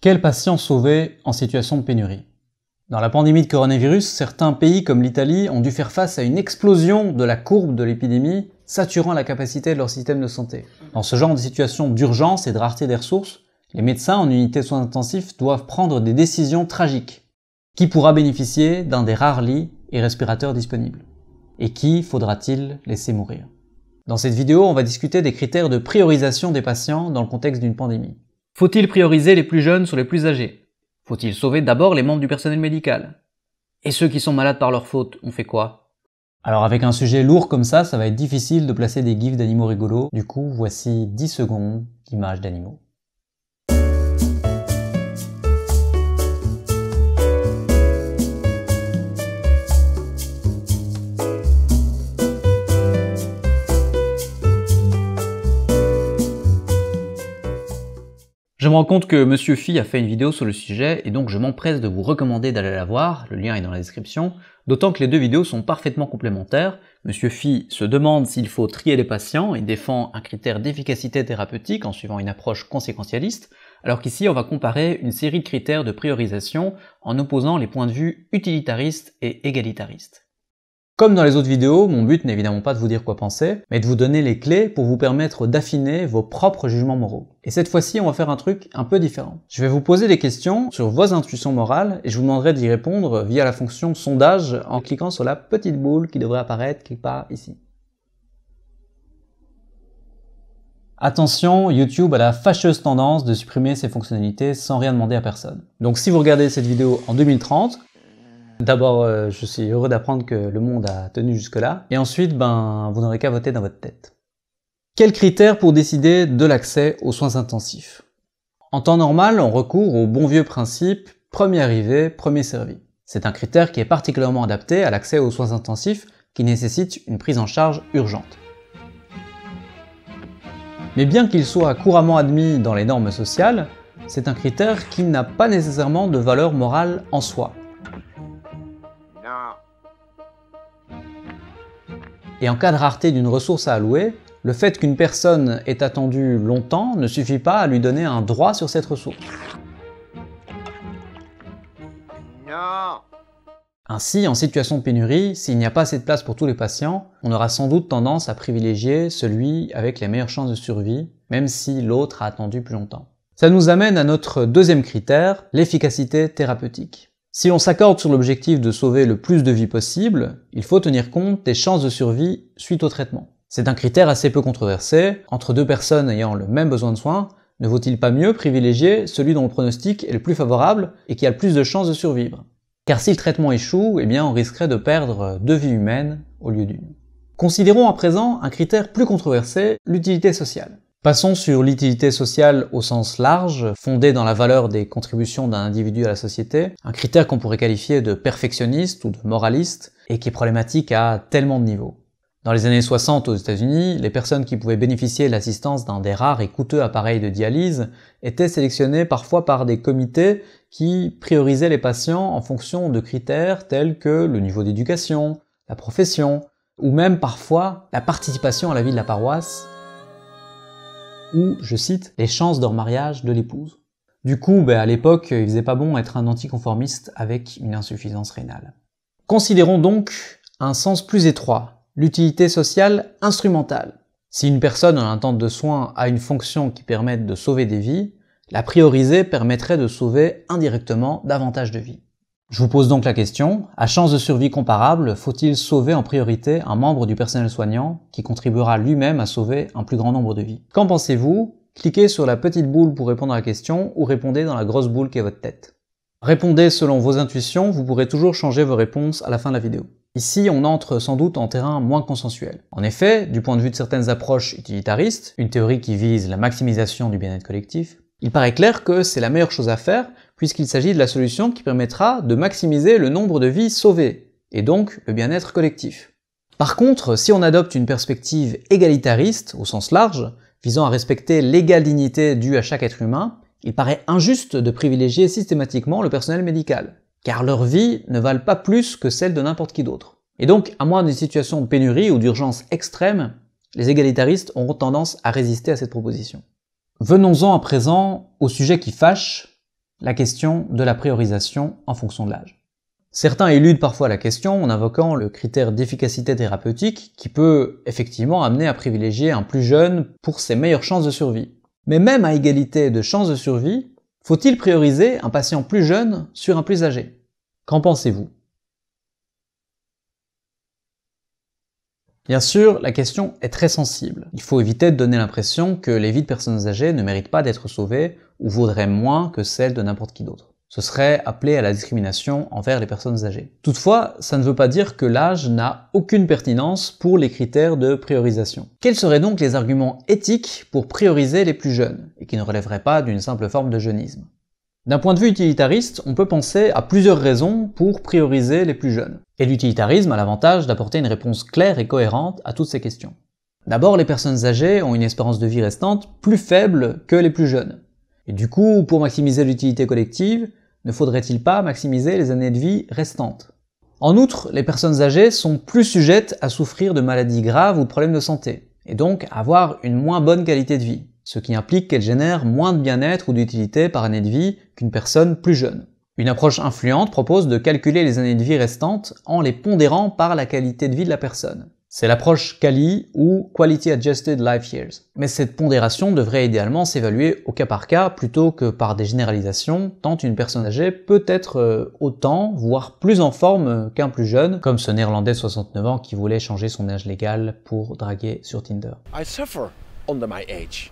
Quels patients sauver en situation de pénurie Dans la pandémie de coronavirus, certains pays comme l'Italie ont dû faire face à une explosion de la courbe de l'épidémie, saturant la capacité de leur système de santé. Dans ce genre de situation d'urgence et de rareté des ressources, les médecins en unité de soins intensifs doivent prendre des décisions tragiques. Qui pourra bénéficier d'un des rares lits et respirateurs disponibles Et qui faudra-t-il laisser mourir Dans cette vidéo, on va discuter des critères de priorisation des patients dans le contexte d'une pandémie. Faut-il prioriser les plus jeunes sur les plus âgés Faut-il sauver d'abord les membres du personnel médical Et ceux qui sont malades par leur faute, on fait quoi Alors avec un sujet lourd comme ça, ça va être difficile de placer des gifs d'animaux rigolos. Du coup, voici 10 secondes d'images d'animaux. me rends compte que Monsieur Phi a fait une vidéo sur le sujet et donc je m'empresse de vous recommander d'aller la voir, le lien est dans la description, d'autant que les deux vidéos sont parfaitement complémentaires. Monsieur Phi se demande s'il faut trier les patients et défend un critère d'efficacité thérapeutique en suivant une approche conséquentialiste, alors qu'ici on va comparer une série de critères de priorisation en opposant les points de vue utilitaristes et égalitaristes. Comme dans les autres vidéos, mon but n'est évidemment pas de vous dire quoi penser, mais de vous donner les clés pour vous permettre d'affiner vos propres jugements moraux. Et cette fois-ci, on va faire un truc un peu différent. Je vais vous poser des questions sur vos intuitions morales et je vous demanderai d'y répondre via la fonction sondage en cliquant sur la petite boule qui devrait apparaître quelque part ici. Attention, YouTube a la fâcheuse tendance de supprimer ses fonctionnalités sans rien demander à personne. Donc si vous regardez cette vidéo en 2030, D'abord, euh, je suis heureux d'apprendre que le monde a tenu jusque-là. Et ensuite, ben, vous n'aurez qu'à voter dans votre tête. Quels critères pour décider de l'accès aux soins intensifs En temps normal, on recourt au bon vieux principe premier arrivé, premier servi. C'est un critère qui est particulièrement adapté à l'accès aux soins intensifs qui nécessite une prise en charge urgente. Mais bien qu'il soit couramment admis dans les normes sociales, c'est un critère qui n'a pas nécessairement de valeur morale en soi. Et en cas de rareté d'une ressource à allouer, le fait qu'une personne ait attendu longtemps ne suffit pas à lui donner un droit sur cette ressource. Ainsi, en situation de pénurie, s'il n'y a pas assez de place pour tous les patients, on aura sans doute tendance à privilégier celui avec les meilleures chances de survie, même si l'autre a attendu plus longtemps. Ça nous amène à notre deuxième critère, l'efficacité thérapeutique. Si on s'accorde sur l'objectif de sauver le plus de vies possible, il faut tenir compte des chances de survie suite au traitement. C'est un critère assez peu controversé. Entre deux personnes ayant le même besoin de soins, ne vaut-il pas mieux privilégier celui dont le pronostic est le plus favorable et qui a le plus de chances de survivre Car si le traitement échoue, eh bien on risquerait de perdre deux vies humaines au lieu d'une. Considérons à présent un critère plus controversé, l'utilité sociale. Passons sur l'utilité sociale au sens large, fondée dans la valeur des contributions d'un individu à la société, un critère qu'on pourrait qualifier de perfectionniste ou de moraliste, et qui est problématique à tellement de niveaux. Dans les années 60 aux États-Unis, les personnes qui pouvaient bénéficier de l'assistance d'un des rares et coûteux appareils de dialyse étaient sélectionnées parfois par des comités qui priorisaient les patients en fonction de critères tels que le niveau d'éducation, la profession, ou même parfois la participation à la vie de la paroisse ou, je cite, les chances de mariage de l'épouse. Du coup, ben, à l'époque, il faisait pas bon être un anticonformiste avec une insuffisance rénale. Considérons donc un sens plus étroit, l'utilité sociale instrumentale. Si une personne en attente de soins a une fonction qui permette de sauver des vies, la prioriser permettrait de sauver indirectement davantage de vies. Je vous pose donc la question, à chance de survie comparable, faut-il sauver en priorité un membre du personnel soignant qui contribuera lui-même à sauver un plus grand nombre de vies Qu'en pensez-vous Cliquez sur la petite boule pour répondre à la question ou répondez dans la grosse boule qui est votre tête. Répondez selon vos intuitions, vous pourrez toujours changer vos réponses à la fin de la vidéo. Ici, on entre sans doute en terrain moins consensuel. En effet, du point de vue de certaines approches utilitaristes, une théorie qui vise la maximisation du bien-être collectif, il paraît clair que c'est la meilleure chose à faire puisqu'il s'agit de la solution qui permettra de maximiser le nombre de vies sauvées et donc le bien-être collectif. Par contre, si on adopte une perspective égalitariste au sens large, visant à respecter l'égale dignité due à chaque être humain, il paraît injuste de privilégier systématiquement le personnel médical, car leur vie ne valent pas plus que celle de n'importe qui d'autre. Et donc, à moins d'une situation de pénurie ou d'urgence extrême, les égalitaristes auront tendance à résister à cette proposition. Venons-en à présent au sujet qui fâche, la question de la priorisation en fonction de l'âge. Certains éludent parfois la question en invoquant le critère d'efficacité thérapeutique qui peut effectivement amener à privilégier un plus jeune pour ses meilleures chances de survie. Mais même à égalité de chances de survie, faut-il prioriser un patient plus jeune sur un plus âgé Qu'en pensez-vous Bien sûr, la question est très sensible. Il faut éviter de donner l'impression que les vies de personnes âgées ne méritent pas d'être sauvées ou vaudraient moins que celles de n'importe qui d'autre. Ce serait appelé à la discrimination envers les personnes âgées. Toutefois, ça ne veut pas dire que l'âge n'a aucune pertinence pour les critères de priorisation. Quels seraient donc les arguments éthiques pour prioriser les plus jeunes, et qui ne relèveraient pas d'une simple forme de jeunisme d'un point de vue utilitariste, on peut penser à plusieurs raisons pour prioriser les plus jeunes. Et l'utilitarisme a l'avantage d'apporter une réponse claire et cohérente à toutes ces questions. D'abord, les personnes âgées ont une espérance de vie restante plus faible que les plus jeunes. Et du coup, pour maximiser l'utilité collective, ne faudrait-il pas maximiser les années de vie restantes En outre, les personnes âgées sont plus sujettes à souffrir de maladies graves ou de problèmes de santé, et donc à avoir une moins bonne qualité de vie ce qui implique qu'elle génère moins de bien-être ou d'utilité par année de vie qu'une personne plus jeune. Une approche influente propose de calculer les années de vie restantes en les pondérant par la qualité de vie de la personne. C'est l'approche KALI ou Quality Adjusted Life Years. Mais cette pondération devrait idéalement s'évaluer au cas par cas plutôt que par des généralisations, tant une personne âgée peut être euh, autant, voire plus en forme qu'un plus jeune, comme ce néerlandais de 69 ans qui voulait changer son âge légal pour draguer sur Tinder. I suffer under my age.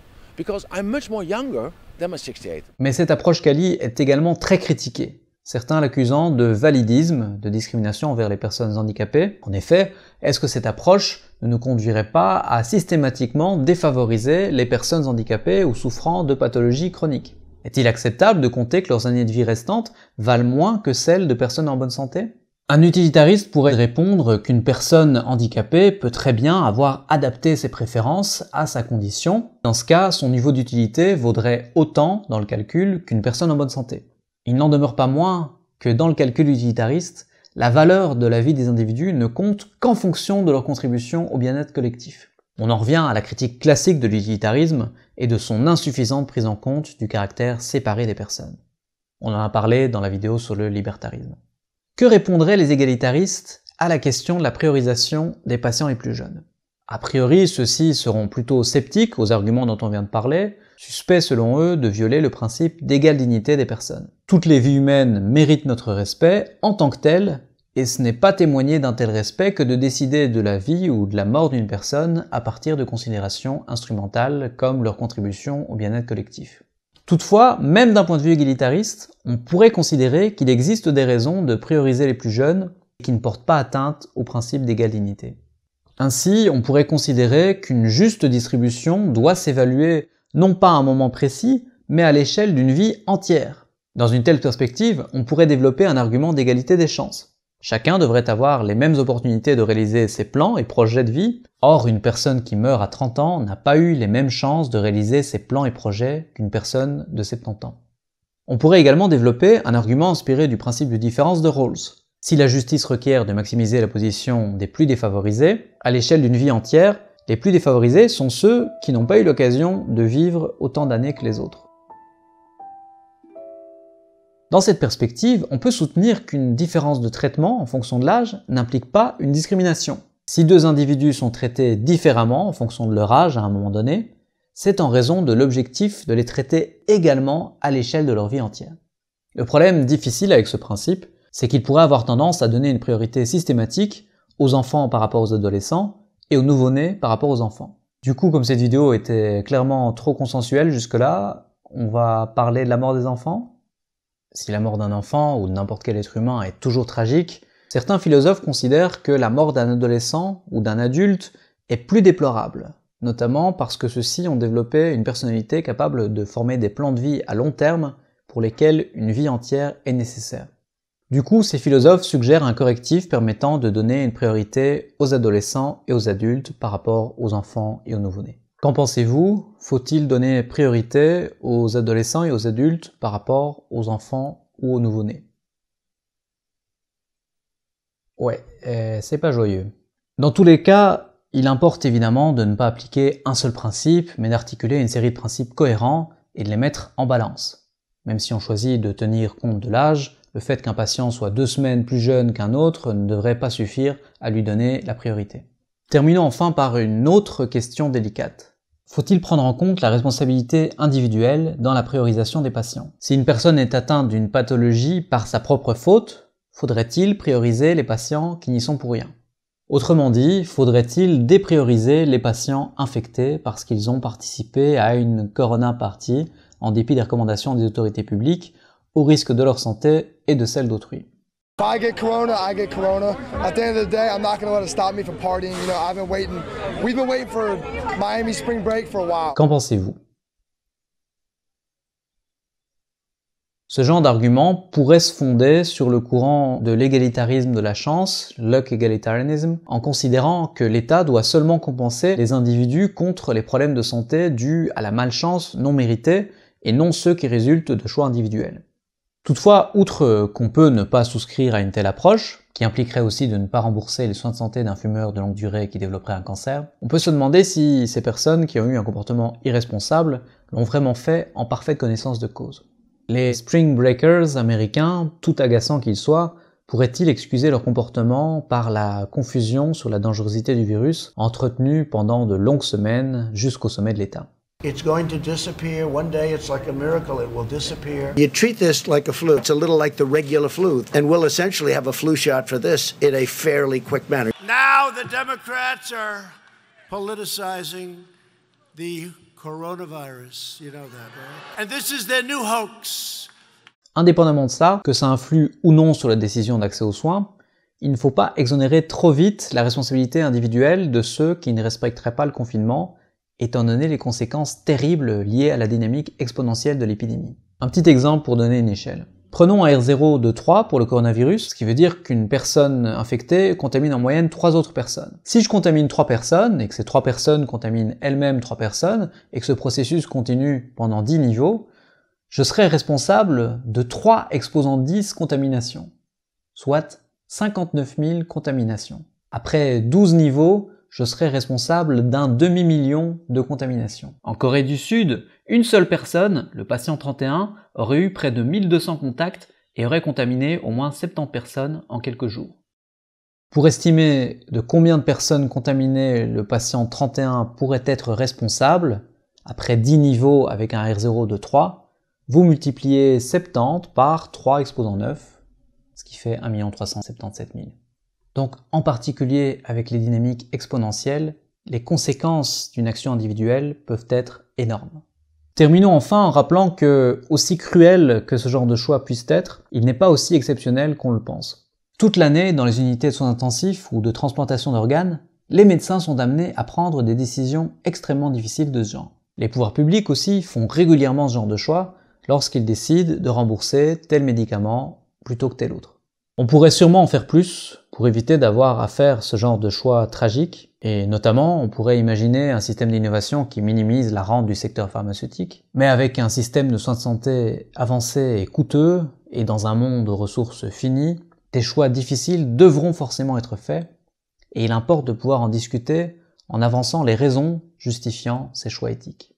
Mais cette approche Kali est également très critiquée, certains l'accusant de validisme, de discrimination envers les personnes handicapées. En effet, est-ce que cette approche ne nous conduirait pas à systématiquement défavoriser les personnes handicapées ou souffrant de pathologies chroniques Est-il acceptable de compter que leurs années de vie restantes valent moins que celles de personnes en bonne santé un utilitariste pourrait répondre qu'une personne handicapée peut très bien avoir adapté ses préférences à sa condition. Dans ce cas, son niveau d'utilité vaudrait autant dans le calcul qu'une personne en bonne santé. Il n'en demeure pas moins que dans le calcul utilitariste, la valeur de la vie des individus ne compte qu'en fonction de leur contribution au bien-être collectif. On en revient à la critique classique de l'utilitarisme et de son insuffisante prise en compte du caractère séparé des personnes. On en a parlé dans la vidéo sur le libertarisme. Que répondraient les égalitaristes à la question de la priorisation des patients les plus jeunes a priori, ceux-ci seront plutôt sceptiques aux arguments dont on vient de parler, suspects selon eux de violer le principe d'égale dignité des personnes. Toutes les vies humaines méritent notre respect en tant que telles, et ce n'est pas témoigner d'un tel respect que de décider de la vie ou de la mort d'une personne à partir de considérations instrumentales comme leur contribution au bien-être collectif. Toutefois, même d'un point de vue égalitariste, on pourrait considérer qu'il existe des raisons de prioriser les plus jeunes qui ne portent pas atteinte au principe d'égalité. Ainsi, on pourrait considérer qu'une juste distribution doit s'évaluer non pas à un moment précis, mais à l'échelle d'une vie entière. Dans une telle perspective, on pourrait développer un argument d'égalité des chances. Chacun devrait avoir les mêmes opportunités de réaliser ses plans et projets de vie. Or, une personne qui meurt à 30 ans n'a pas eu les mêmes chances de réaliser ses plans et projets qu'une personne de 70 ans. On pourrait également développer un argument inspiré du principe de différence de Rawls. Si la justice requiert de maximiser la position des plus défavorisés, à l'échelle d'une vie entière, les plus défavorisés sont ceux qui n'ont pas eu l'occasion de vivre autant d'années que les autres. Dans cette perspective, on peut soutenir qu'une différence de traitement en fonction de l'âge n'implique pas une discrimination. Si deux individus sont traités différemment en fonction de leur âge à un moment donné, c'est en raison de l'objectif de les traiter également à l'échelle de leur vie entière. Le problème difficile avec ce principe, c'est qu'il pourrait avoir tendance à donner une priorité systématique aux enfants par rapport aux adolescents et aux nouveau-nés par rapport aux enfants. Du coup, comme cette vidéo était clairement trop consensuelle jusque-là, on va parler de la mort des enfants, si la mort d'un enfant ou de n'importe quel être humain est toujours tragique, certains philosophes considèrent que la mort d'un adolescent ou d'un adulte est plus déplorable, notamment parce que ceux-ci ont développé une personnalité capable de former des plans de vie à long terme pour lesquels une vie entière est nécessaire. Du coup, ces philosophes suggèrent un correctif permettant de donner une priorité aux adolescents et aux adultes par rapport aux enfants et aux nouveau-nés. Qu'en pensez-vous Faut-il donner priorité aux adolescents et aux adultes par rapport aux enfants ou aux nouveau-nés Ouais, c'est pas joyeux. Dans tous les cas, il importe évidemment de ne pas appliquer un seul principe, mais d'articuler une série de principes cohérents et de les mettre en balance. Même si on choisit de tenir compte de l'âge, le fait qu'un patient soit deux semaines plus jeune qu'un autre ne devrait pas suffire à lui donner la priorité. Terminons enfin par une autre question délicate. Faut-il prendre en compte la responsabilité individuelle dans la priorisation des patients Si une personne est atteinte d'une pathologie par sa propre faute, faudrait-il prioriser les patients qui n'y sont pour rien Autrement dit, faudrait-il déprioriser les patients infectés parce qu'ils ont participé à une corona partie en dépit des recommandations des autorités publiques au risque de leur santé et de celle d'autrui I corona, I get corona. At the end of the day, I'm not going let it stop me from partying. You know, I've been waiting. We've been waiting for Miami spring break for a while. Qu'en pensez-vous Ce genre d'argument pourrait se fonder sur le courant de l'égalitarisme de la chance, luck egalitarianism, en considérant que l'État doit seulement compenser les individus contre les problèmes de santé dus à la malchance non méritée et non ceux qui résultent de choix individuels. Toutefois, outre qu'on peut ne pas souscrire à une telle approche, qui impliquerait aussi de ne pas rembourser les soins de santé d'un fumeur de longue durée qui développerait un cancer, on peut se demander si ces personnes qui ont eu un comportement irresponsable l'ont vraiment fait en parfaite connaissance de cause. Les Spring Breakers américains, tout agaçants qu'ils soient, pourraient-ils excuser leur comportement par la confusion sur la dangerosité du virus entretenue pendant de longues semaines jusqu'au sommet de l'État It's going to disappear. One day it's like a miracle, it will disappear. You treat this like a flu. It's a little like the regular flu, and we'll essentially have a flu shot for this in a fairly quick manner. Now the Democrats are politicizing the coronavirus. You know that, right? And this is their new hoax. Indépendamment de ça, que ça influe ou non sur la décision d'accès aux soins, il ne faut pas exonérer trop vite la responsabilité individuelle de ceux qui ne respecteraient pas le confinement étant donné les conséquences terribles liées à la dynamique exponentielle de l'épidémie. Un petit exemple pour donner une échelle. Prenons un R0 de 3 pour le coronavirus, ce qui veut dire qu'une personne infectée contamine en moyenne 3 autres personnes. Si je contamine 3 personnes, et que ces 3 personnes contaminent elles-mêmes 3 personnes, et que ce processus continue pendant 10 niveaux, je serai responsable de 3 exposant 10 contaminations, soit 59 000 contaminations. Après 12 niveaux, je serais responsable d'un demi-million de contaminations. En Corée du Sud, une seule personne, le patient 31, aurait eu près de 1200 contacts et aurait contaminé au moins 70 personnes en quelques jours. Pour estimer de combien de personnes contaminées le patient 31 pourrait être responsable, après 10 niveaux avec un R0 de 3, vous multipliez 70 par 3 exposant 9, ce qui fait 1 377 000. Donc en particulier avec les dynamiques exponentielles, les conséquences d'une action individuelle peuvent être énormes. Terminons enfin en rappelant que, aussi cruel que ce genre de choix puisse être, il n'est pas aussi exceptionnel qu'on le pense. Toute l'année, dans les unités de soins intensifs ou de transplantation d'organes, les médecins sont amenés à prendre des décisions extrêmement difficiles de ce genre. Les pouvoirs publics aussi font régulièrement ce genre de choix lorsqu'ils décident de rembourser tel médicament plutôt que tel autre. On pourrait sûrement en faire plus pour éviter d'avoir à faire ce genre de choix tragiques, et notamment on pourrait imaginer un système d'innovation qui minimise la rente du secteur pharmaceutique, mais avec un système de soins de santé avancé et coûteux, et dans un monde aux ressources finies, des choix difficiles devront forcément être faits, et il importe de pouvoir en discuter en avançant les raisons justifiant ces choix éthiques.